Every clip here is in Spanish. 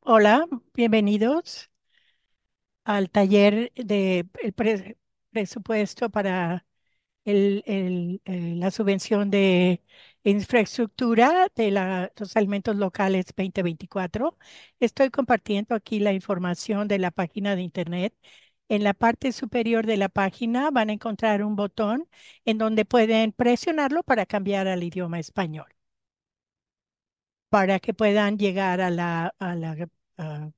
Hola, bienvenidos al taller de el presupuesto para el, eh, la subvención de infraestructura de los alimentos locales 2024. Estoy compartiendo aquí la información de la página de internet en la parte superior de la página van a encontrar un botón en donde pueden presionarlo para cambiar al idioma español, para que puedan llegar a la, ah,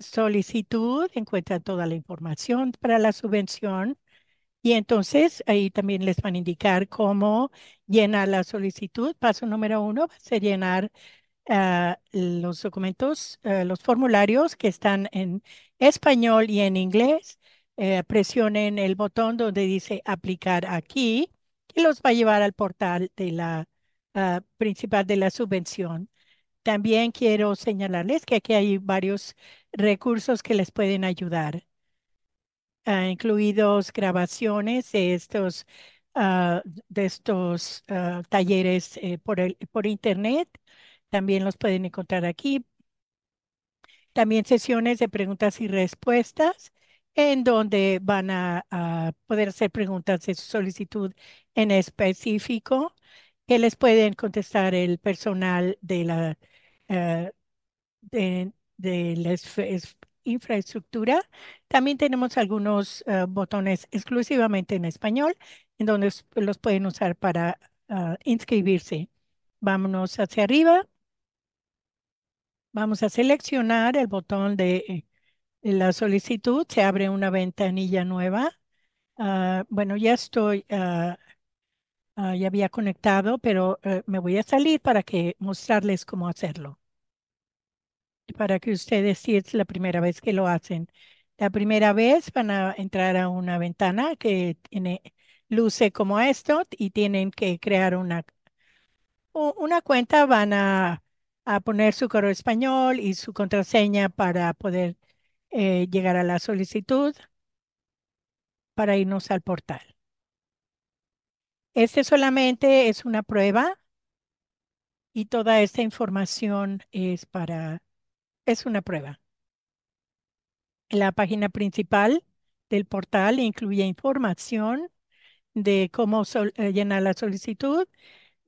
solicitud, encuentran toda la información para la subvención y entonces ahí también les van a indicar cómo llenar la solicitud. Paso número uno va a ser llenar Ah, los documentos, ah, los formularios que están en español y en inglés. Eh, presionen el botón donde dice aplicar aquí, y los va a llevar al portal de la ah, principal de la subvención. También quiero señalarles que aquí hay varios recursos que les pueden ayudar, incluidos grabaciones de estos, de estos talleres eh, por internet, también los pueden encontrar aquí. También sesiones de preguntas y respuestas en donde van a, poder hacer preguntas de su solicitud en específico que les pueden contestar el personal de la, eh, de, infraestructura. También tenemos algunos eh, botones exclusivamente en español, en donde los pueden usar para ah, inscribirse. Vámonos hacia arriba. Vamos a seleccionar el botón de, eh, la solicitud. Se abre una ventanilla nueva. Ah, bueno, ya estoy, ah, ah, ya había conectado, pero eh, me voy a salir para que mostrarles cómo hacerlo. Para que ustedes, si es la primera vez que lo hacen. La primera vez van a entrar a una ventana que tiene, luce como esto y tienen que crear una, una cuenta. Van a a poner su correo español y su contraseña para poder eh, llegar a la solicitud para irnos al portal. Este solamente es una prueba y toda esta información es para, es una prueba. La página principal del portal incluye información de cómo eh, llenar la solicitud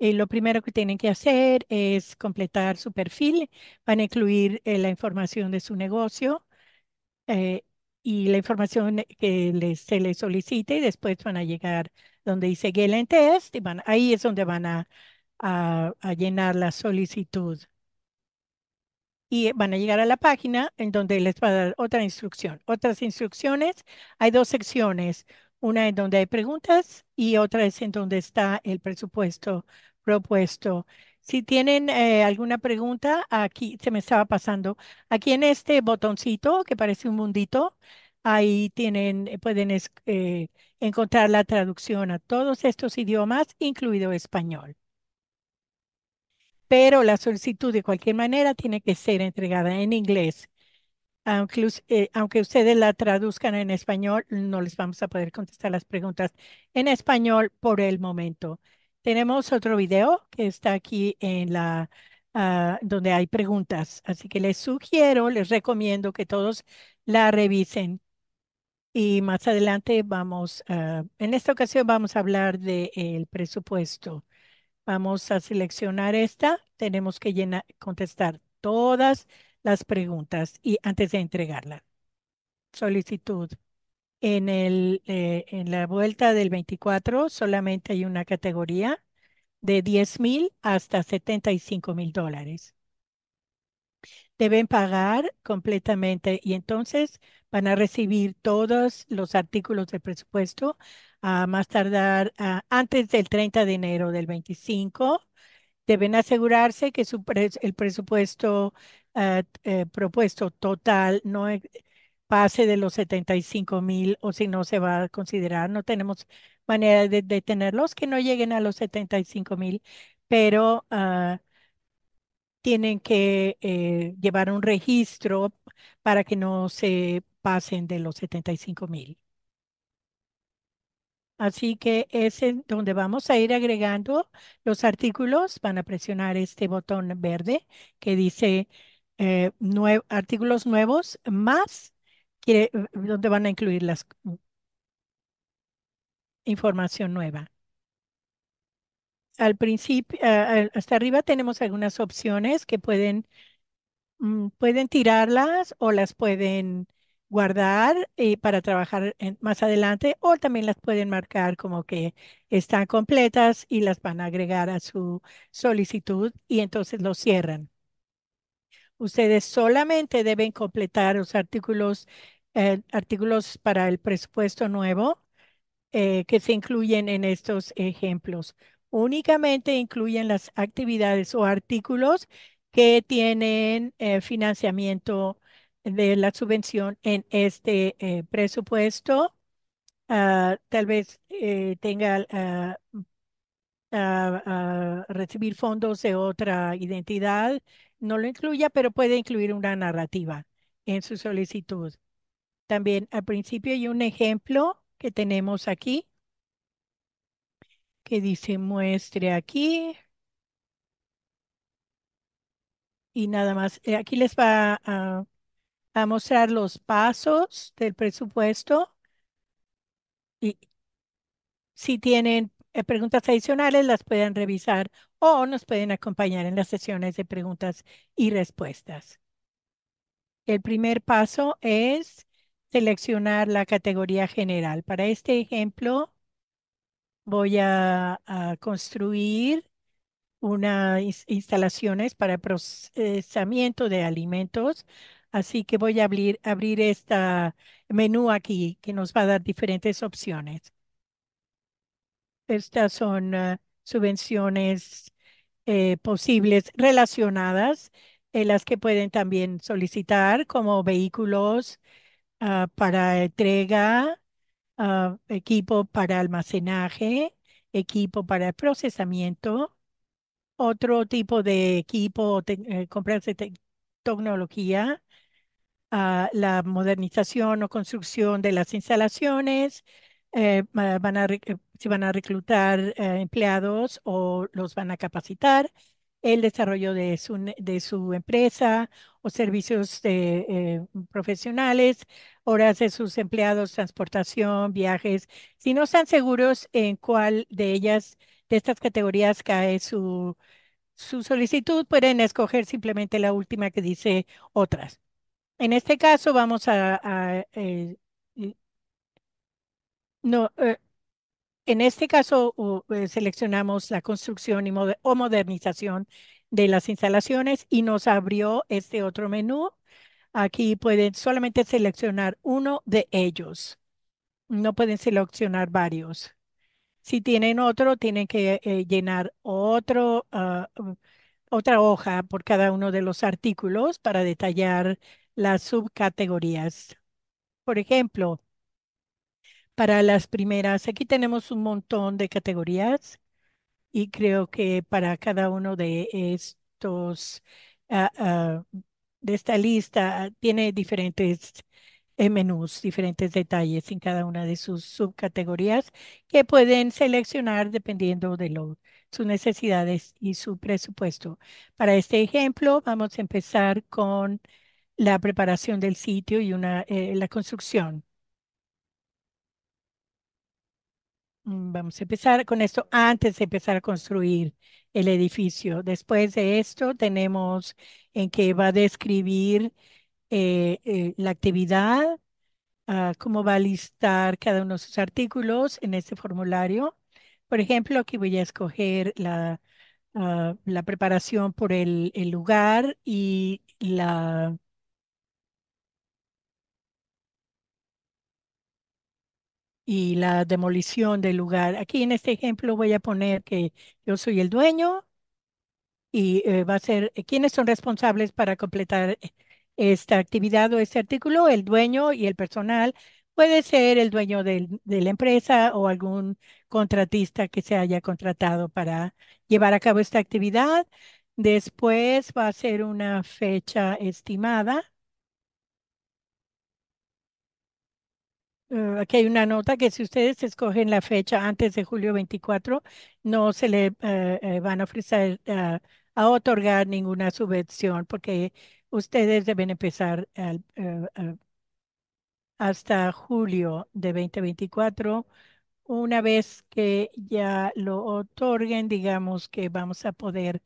eh, lo primero que tienen que hacer es completar su perfil. Van a incluir eh, la información de su negocio eh, y la información que se les solicite. Y después van a llegar donde dice Galen Test y van, ahí es donde van a, a, a llenar la solicitud. Y van a llegar a la página en donde les va a dar otra instrucción. Otras instrucciones, hay dos secciones una en donde hay preguntas y otra es en donde está el presupuesto propuesto. Si tienen eh, alguna pregunta, aquí se me estaba pasando. Aquí en este botoncito que parece un mundito, ahí tienen, eh, pueden eh, encontrar la traducción a todos estos idiomas, incluido español. Pero la solicitud de cualquier manera tiene que ser entregada en inglés. aunque ustedes la traduzcan en español, no les vamos a poder contestar las preguntas en español por el momento. Tenemos otro video que está aquí en la ah, donde hay preguntas, así que les sugiero, les recomiendo que todos la revisen. Y más adelante vamos, en esta ocasión vamos a hablar del presupuesto. Vamos a seleccionar esta. Tenemos que llenar, contestar todas las preguntas y antes de entregarla. Solicitud. En, el, eh, en la vuelta del 24 solamente hay una categoría de 10 mil hasta 75 mil dólares. Deben pagar completamente y entonces van a recibir todos los artículos de presupuesto a más tardar antes del 30 de enero del 25. Deben asegurarse que su, el presupuesto ah, eh, propuesto total no es pase de los 75 mil o si no se va a considerar, no tenemos manera de detenerlos que no lleguen a los 75 mil, pero ah, tienen que eh, llevar un registro para que no se pasen de los 75 mil. Así que es donde vamos a ir agregando los artículos. Van a presionar este botón verde que dice eh, artículos nuevos más quiere, eh, van a incluir las información nueva. Al principio, hasta arriba tenemos algunas opciones que pueden, mm, pueden tirarlas o las pueden guardar eh, para trabajar más adelante o también las pueden marcar como que están completas y las van a agregar a su solicitud y entonces lo cierran. Ustedes solamente deben completar los artículos eh, artículos para el presupuesto nuevo eh, que se incluyen en estos ejemplos. Únicamente incluyen las actividades o artículos que tienen eh, financiamiento de la subvención en este presupuesto. Ah, tal vez tenga ah, ah, recibir fondos de otra identidad, no lo incluya, pero puede incluir una narrativa en su solicitud también al principio hay un ejemplo que tenemos aquí que dice muestre aquí. Y nada más, eh, aquí les va a, mostrar los pasos del presupuesto. Y si tienen eh, preguntas adicionales, las pueden revisar o nos pueden acompañar en las sesiones de preguntas y respuestas. El primer paso es seleccionar la categoría general. Para este ejemplo, voy a, construir unas instalaciones para procesamiento de alimentos. Así que voy a abrir, abrir este menú aquí que nos va a dar diferentes opciones. Estas son ah, subvenciones eh, posibles relacionadas, en las que pueden también solicitar como vehículos, Ah, para entrega, ah, equipo para almacenaje, equipo para procesamiento, otro tipo de equipo, eh, comprarse tecnología, ah, la modernización o construcción de las instalaciones, eh, eh, si van a reclutar empleados o los van a capacitar, el desarrollo de su, de su empresa o servicios de eh, profesionales, horas de sus empleados, transportación, viajes. Si no están seguros en cuál de ellas, de estas categorías cae su, su solicitud, pueden escoger simplemente la última que dice otras. En este caso vamos a... Eh, no, eh, en este caso, eh, seleccionamos la construcción o modernización de las instalaciones y nos abrió este otro menú. Aquí pueden solamente seleccionar uno de ellos. No pueden seleccionar varios. Si tienen otro, tienen que eh, llenar otro, ah, otra hoja por cada uno de los artículos para detallar las subcategorías. Por ejemplo, para las primeras, aquí tenemos un montón de categorías y creo que para cada uno de estos, ah, ah, de esta lista, tiene diferentes eh, menús, diferentes detalles en cada una de sus subcategorías que pueden seleccionar dependiendo de sus necesidades y su presupuesto. Para este ejemplo, vamos a empezar con la preparación del sitio y una, eh, la construcción. Mm, vamos a empezar con esto antes de empezar a construir el edificio. Después de esto tenemos en que va a describir eh, eh, la actividad, ah, cómo va a listar cada uno de sus artículos en este formulario. Por ejemplo, aquí voy a escoger la, ah, la preparación por el lugar y la y la demolición del lugar. Aquí en este ejemplo voy a poner que yo soy el dueño y eh, va a ser eh, quiénes son responsables para completar esta actividad o este artículo, el dueño y el personal. Puede ser el dueño de la empresa o algún contratista que se haya contratado para llevar a cabo esta actividad. Después va a ser una fecha estimada Eh, aquí hay una nota que si ustedes escogen la fecha antes de julio 24, no se le eh, eh, van a ofrecer a otorgar ninguna subvención porque ustedes deben empezar hasta julio de 2024. Una vez que ya lo otorguen, digamos que vamos a poder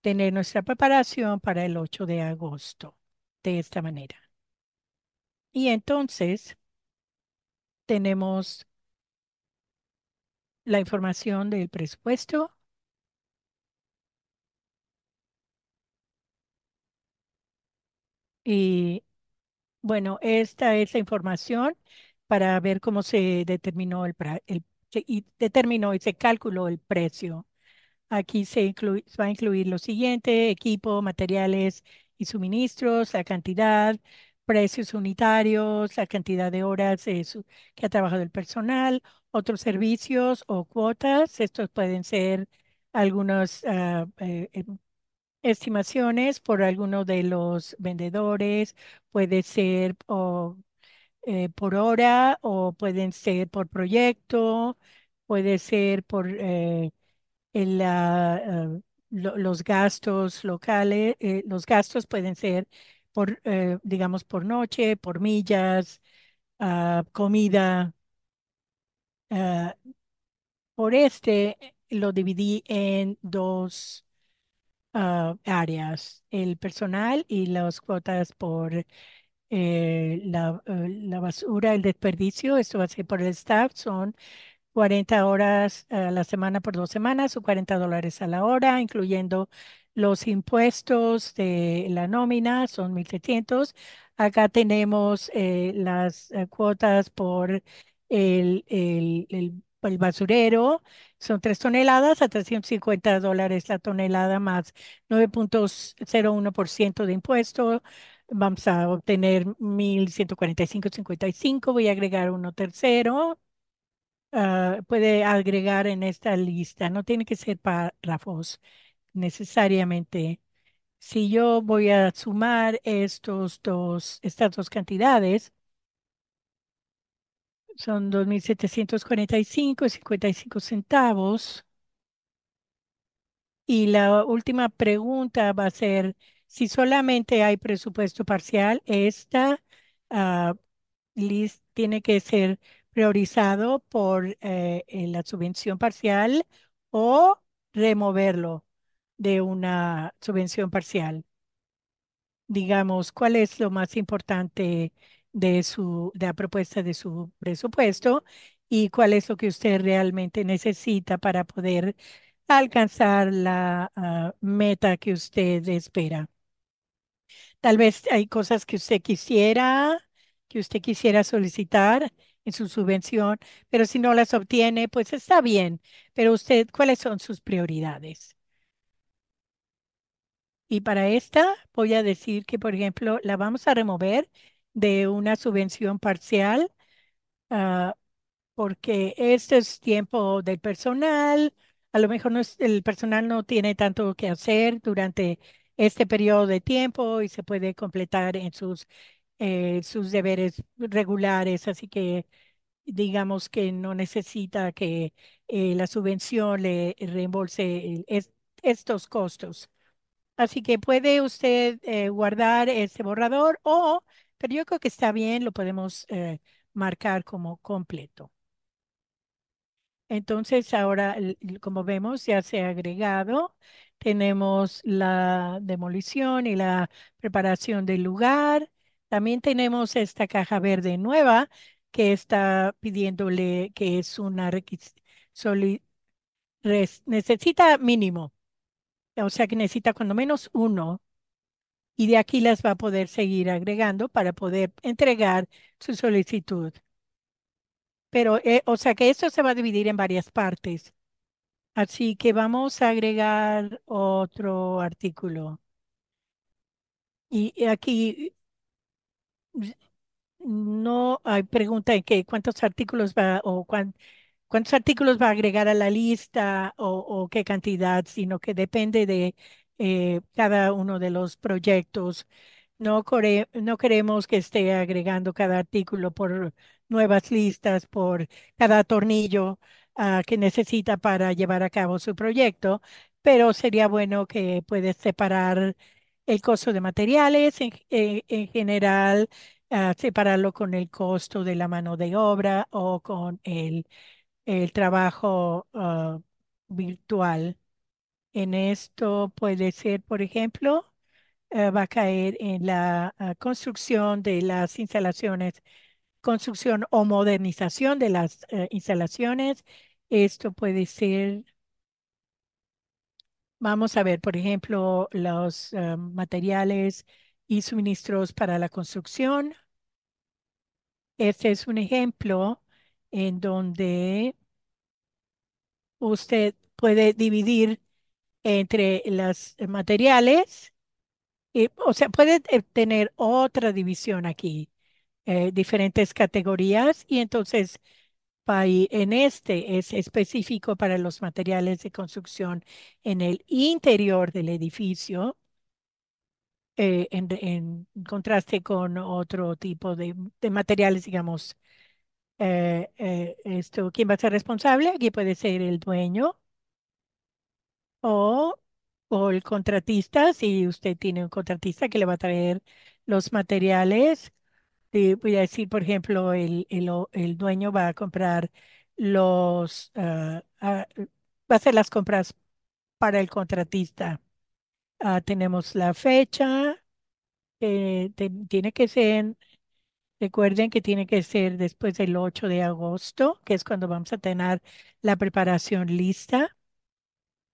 tener nuestra preparación para el 8 de agosto de esta manera. Y entonces, tenemos la información del presupuesto. Y bueno, esta es la información para ver cómo se determinó el, el y determinó y se calculó el precio. Aquí se, va a incluir lo siguiente, equipo, materiales y suministros, la cantidad, precios unitarios, la cantidad de horas eh, que ha trabajado el personal, otros servicios o cuotas. Estos pueden ser algunas ah, eh, eh, estimaciones por alguno de los vendedores, puede ser por hora o pueden ser por proyecto, puede ser por ah, ah, los gastos locales, los gastos pueden ser por, eh, digamos, por noche, por millas, ah, comida. Ah, por este eh, lo dividí en dos ah, áreas, el personal y las cuotas por eh, la, la, basura, el desperdicio. Esto va a ser por el staff, son 40 horas a la semana por dos semanas o 40 dólares a la hora, incluyendo los impuestos de la nómina son 1.300. Acá tenemos eh, las eh, cuotas por el, el, el, basurero, son 3 toneladas a 350 dólares la tonelada más 9.01% de impuesto. Vamos a obtener 1.145.55. Voy a agregar uno tercero. Ah, puede agregar en esta lista, no tiene que ser párrafos necesariamente. Si yo voy a sumar estos dos, estas dos cantidades, son 2.745 y 55 centavos. Y la última pregunta va a ser, si solamente hay presupuesto parcial, esta ah, list tiene que ser priorizado por eh, eh, la subvención parcial o removerlo de una subvención parcial? Digamos, ¿cuál es lo más importante de, su, de la propuesta de su presupuesto y cuál es lo que usted realmente necesita para poder alcanzar la ah, meta que usted espera. Tal vez hay cosas que usted quisiera, que usted quisiera solicitar en su subvención, pero si no las obtiene, pues está bien. Pero usted, ¿cuáles son sus prioridades? Y para esta voy a decir que, por ejemplo, la vamos a remover de una subvención parcial ah, porque este es tiempo del personal. A lo mejor no es, el personal no tiene tanto que hacer durante este periodo de tiempo y se puede completar en sus, eh, sus deberes regulares. Así que digamos que no necesita que eh, la subvención le reembolse estos costos. Así que puede usted eh, guardar este borrador o, pero yo creo que está bien, lo podemos eh, marcar como completo. Entonces ahora, como vemos, ya se ha agregado. Tenemos la demolición y la preparación del lugar. También tenemos esta caja verde nueva que está pidiéndole que es una necesita mínimo o sea que necesita cuando menos uno. Y de aquí las va a poder seguir agregando para poder entregar su solicitud. Pero, eh, o sea que esto se va a dividir en varias partes. Así que vamos a agregar otro artículo. Y aquí mm, no hay pregunta en qué cuántos artículos va o cuántos cuántos artículos va a agregar a la lista o, qué cantidad, sino que depende de eh, cada uno de los proyectos. No, queremos que esté agregando cada artículo por nuevas listas, por cada tornillo ah, que necesita para llevar a cabo su proyecto, pero sería bueno que puede separar el costo de materiales en, eh, general, ah, separarlo con el costo de la mano de obra o con el el trabajo ah, virtual. En esto puede ser, por ejemplo, eh, va a caer en la ah, construcción de las instalaciones, construcción o modernización de las eh, instalaciones. Esto puede ser, vamos a ver, por ejemplo, los ah, materiales y suministros para la construcción. Este es un ejemplo en donde usted puede dividir entre los materiales, y, eh, o sea, puede eh, tener otra división aquí, eh, diferentes categorías, y entonces en este es específico para los materiales de construcción en el interior del edificio, en, en, contraste con otro tipo de, de materiales, digamos, eh, eh, esto, ¿quién va a ser responsable? Aquí puede ser el dueño o, o el contratista, si usted tiene un contratista que le va a traer los materiales. Eh, voy a decir, por ejemplo, el, el, dueño va a comprar los, ah, ah, va a hacer las compras para el contratista. Ah, tenemos la fecha, tiene que ser Recuerden que tiene que ser después del 8 de agosto, que es cuando vamos a tener la preparación lista,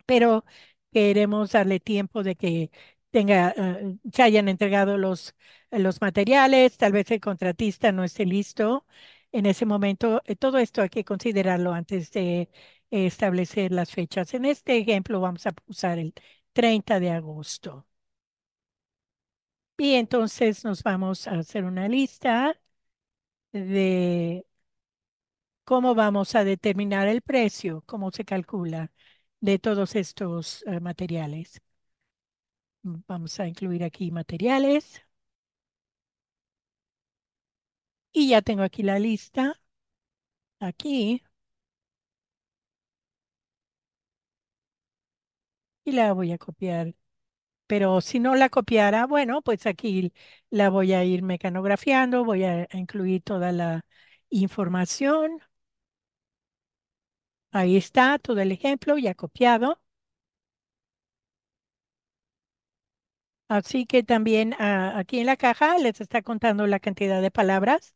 pero queremos darle tiempo de que tenga, eh, se hayan entregado los, los materiales, tal vez el contratista no esté listo en ese momento. Eh, todo esto hay que considerarlo antes de establecer las fechas. En este ejemplo vamos a usar el 30 de agosto. Y entonces nos vamos a hacer una lista de cómo vamos a determinar el precio, cómo se calcula de todos estos eh, materiales. Vamos a incluir aquí materiales. Y ya tengo aquí la lista. Aquí. Y la voy a copiar pero si no la copiara, bueno, pues aquí la voy a ir mecanografiando, voy a incluir toda la información. Ahí está todo el ejemplo ya copiado. Así que también ah, aquí en la caja les está contando la cantidad de palabras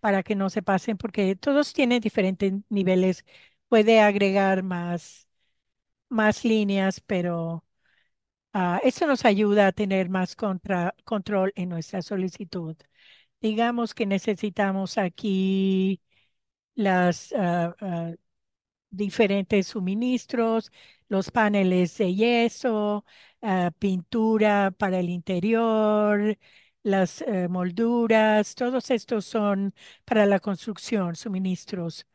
para que no se pasen porque todos tienen diferentes niveles. Puede agregar más, más líneas, pero Ah, eso nos ayuda a tener más control en nuestra solicitud. Digamos que necesitamos aquí las ah, ah, diferentes suministros, los paneles de yeso, pintura para el interior, las eh, molduras, todos estos son para la construcción, suministros.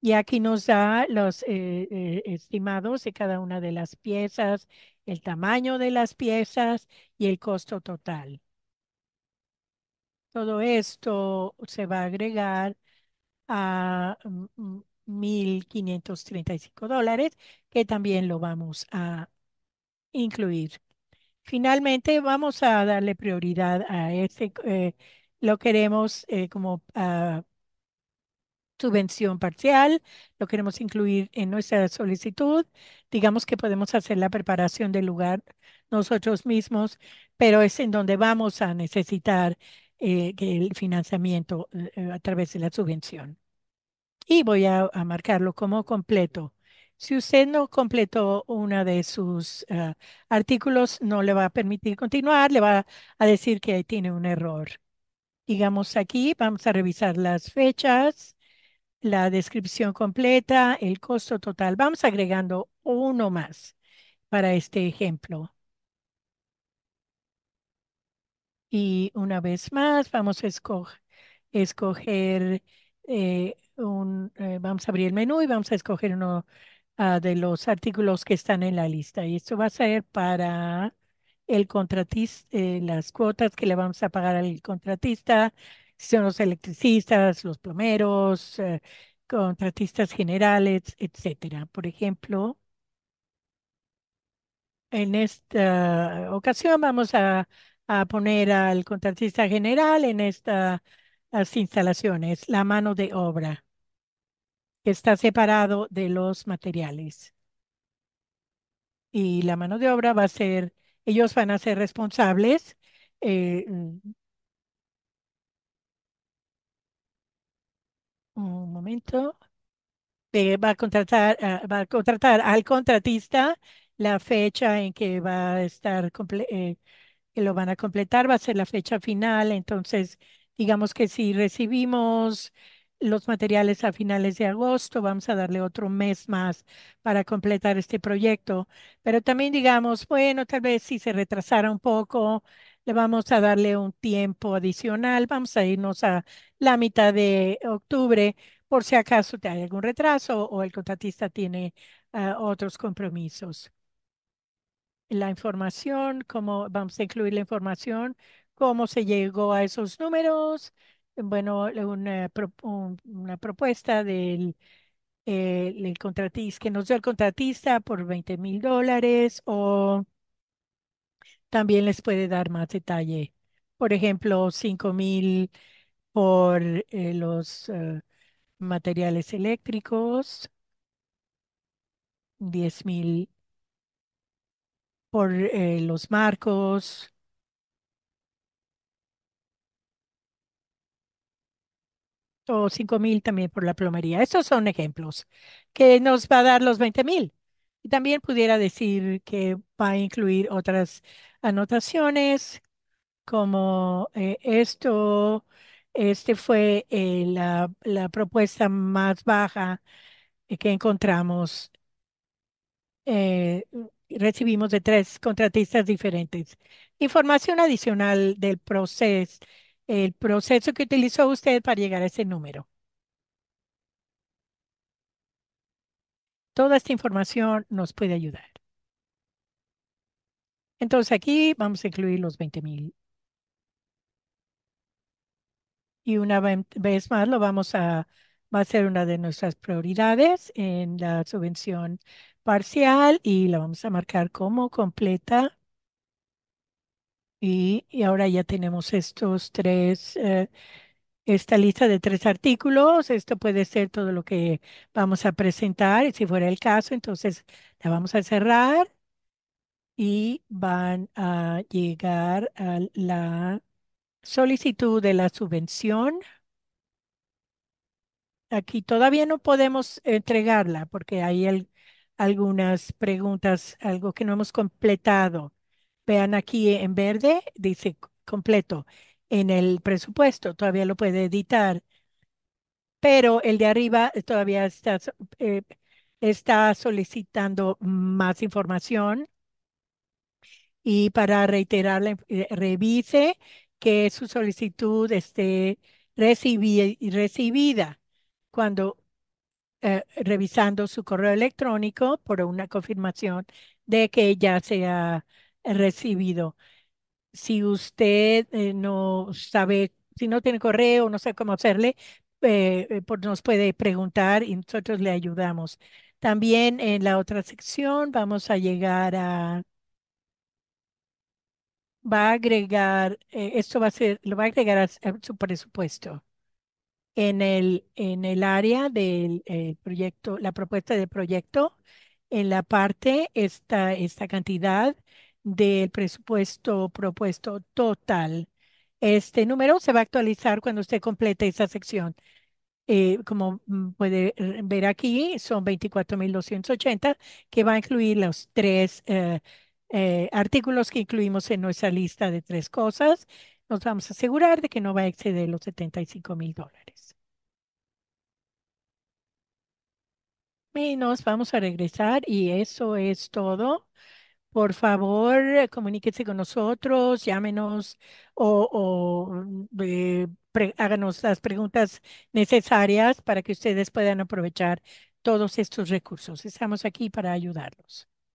Y aquí nos da los eh, eh, estimados de cada una de las piezas el tamaño de las piezas y el costo total. Todo esto se va a agregar a 1.535 que también lo vamos a incluir. Finalmente, vamos a darle prioridad a este, eh, lo queremos eh, como ah, subvención parcial, lo queremos incluir en nuestra solicitud. Digamos que podemos hacer la preparación del lugar nosotros mismos, pero es en donde vamos a necesitar eh, el financiamiento eh, eh, a través de la subvención. Y voy a, marcarlo como completo. Si usted no completó uno de sus ah, artículos, no le va a permitir continuar, le va a decir que tiene un error. Digamos aquí, vamos a revisar las fechas la descripción completa, el costo total. Vamos agregando uno más para este ejemplo. Y una vez más, vamos a escoger, eh, un, eh, vamos a abrir el menú y vamos a escoger uno ah, de los artículos que están en la lista. Y esto va a ser para el contratista, eh, las cuotas que le vamos a pagar al contratista, son los electricistas, los plomeros, eh, contratistas generales, etcétera. Por ejemplo, en esta ocasión vamos a, poner al contratista general en estas instalaciones, la mano de obra, que está separado de los materiales. Y la mano de obra va a ser, ellos van a ser responsables eh, Un momento. va a contratar, ah, va a contratar al contratista la fecha en que va a estar, eh, que lo van a completar, va a ser la fecha final. Entonces, digamos que si recibimos los materiales a finales de agosto, vamos a darle otro mes más para completar este proyecto. Pero también digamos, bueno, tal vez si se retrasara un poco le vamos a darle un tiempo adicional. Vamos a irnos a la mitad de octubre por si acaso hay algún retraso o el contratista tiene ah, otros compromisos. La información, cómo vamos a incluir la información, cómo se llegó a esos números. Bueno, una, propuesta del eh, contratista, que nos dio el contratista por 20 mil dólares o también les puede dar más detalle. Por ejemplo, mil por eh, los eh, materiales eléctricos, mil por eh, los marcos. O mil también por la plomería. Estos son ejemplos que nos va a dar los mil? también pudiera decir que va a incluir otras anotaciones como eh, esto, este fue eh, la, la, propuesta más baja eh, que encontramos. recibimos de tres contratistas diferentes. Información adicional del proceso, el proceso que utilizó usted para llegar a ese número. Toda esta información nos puede ayudar. Entonces aquí vamos a incluir los 20,000. Y una vez más lo vamos a, va a ser una de nuestras prioridades en la subvención parcial y la vamos a marcar como completa. Y, ahora ya tenemos estos tres eh, esta lista de tres artículos. Esto puede ser todo lo que vamos a presentar. Y Si fuera el caso, entonces la vamos a cerrar y van a llegar a la solicitud de la subvención. Aquí todavía no podemos entregarla porque hay algunas preguntas, algo que no hemos completado. Vean aquí en verde, dice completo en el presupuesto, todavía lo puede editar, pero el de arriba eh, todavía está, eh, está solicitando más información. Y para reiterar, eh, revise que su solicitud esté recibida, cuando revisando su correo electrónico por una confirmación de que ya se ha recibido si usted eh, no sabe, si no tiene correo, no sabe cómo hacerle, eh, eh, pues, nos puede preguntar y nosotros le ayudamos. También en la otra sección vamos a llegar a va a agregar, esto va a ser, lo va a agregar a, su presupuesto. En el, en el área del proyecto, la propuesta de proyecto, en la parte, está esta cantidad del presupuesto propuesto total. Este número se va a actualizar cuando usted complete esta sección. Eh, como mm, puede ver aquí, son 24.280 que va a incluir los tres eh, eh, artículos que incluimos en nuestra lista de tres cosas. Nos vamos a asegurar de que no va a exceder los 75,000 mil dólares. Y nos vamos a regresar y eso es todo por favor, eh, comuníquese con nosotros, llámenos o, mm, eh, háganos las preguntas necesarias para que ustedes puedan aprovechar todos estos recursos. Estamos aquí para ayudarlos.